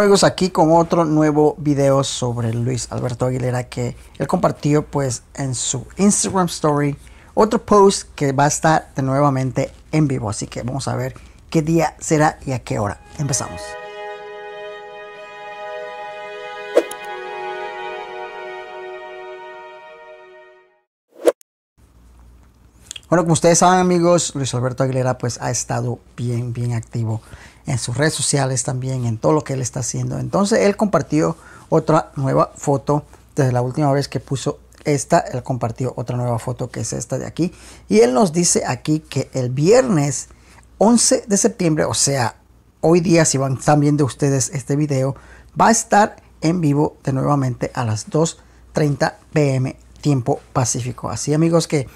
Juegos aquí con otro nuevo video sobre Luis Alberto Aguilera que él compartió pues en su Instagram Story otro post que va a estar de nuevamente en vivo así que vamos a ver qué día será y a qué hora empezamos Bueno, como ustedes saben amigos, Luis Alberto Aguilera pues ha estado bien, bien activo en sus redes sociales también, en todo lo que él está haciendo. Entonces él compartió otra nueva foto desde la última vez que puso esta, él compartió otra nueva foto que es esta de aquí. Y él nos dice aquí que el viernes 11 de septiembre, o sea, hoy día si van, están viendo ustedes este video, va a estar en vivo de nuevamente a las 2.30 pm tiempo pacífico. Así amigos que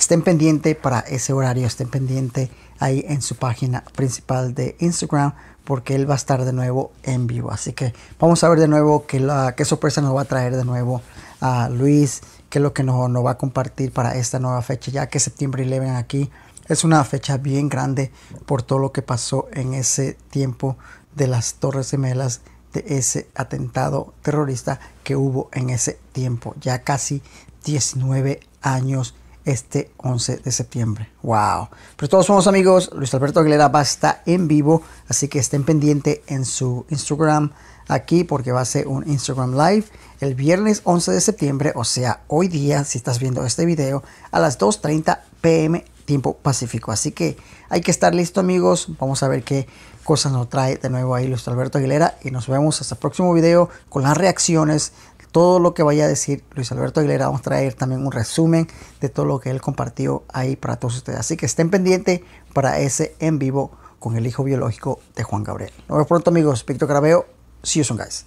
Estén pendiente para ese horario, estén pendiente ahí en su página principal de Instagram porque él va a estar de nuevo en vivo. Así que vamos a ver de nuevo qué, la, sorpresa nos va a traer de nuevo a Luis, qué es lo que nos, nos va a compartir para esta nueva fecha, ya que septiembre 11 aquí es una fecha bien grande por todo lo que pasó en ese tiempo de las Torres Gemelas, de ese atentado terrorista que hubo en ese tiempo, ya casi 19 años este 11 de septiembre. ¡Wow! Pero pues todos somos amigos. Luis Alberto Aguilera va a estar en vivo, así que estén pendiente en su Instagram aquí porque va a ser un Instagram Live el viernes 11 de septiembre, o sea, hoy día, si estás viendo este video, a las 2.30 pm tiempo pacífico. Así que hay que estar listo amigos. Vamos a ver qué cosas nos trae de nuevo ahí Luis Alberto Aguilera y nos vemos hasta el próximo video con las reacciones todo lo que vaya a decir Luis Alberto Aguilera. Vamos a traer también un resumen de todo lo que él compartió ahí para todos ustedes. Así que estén pendientes para ese en vivo con el hijo biológico de Juan Gabriel. Nos vemos pronto amigos. Víctor Carabeo. See you soon guys.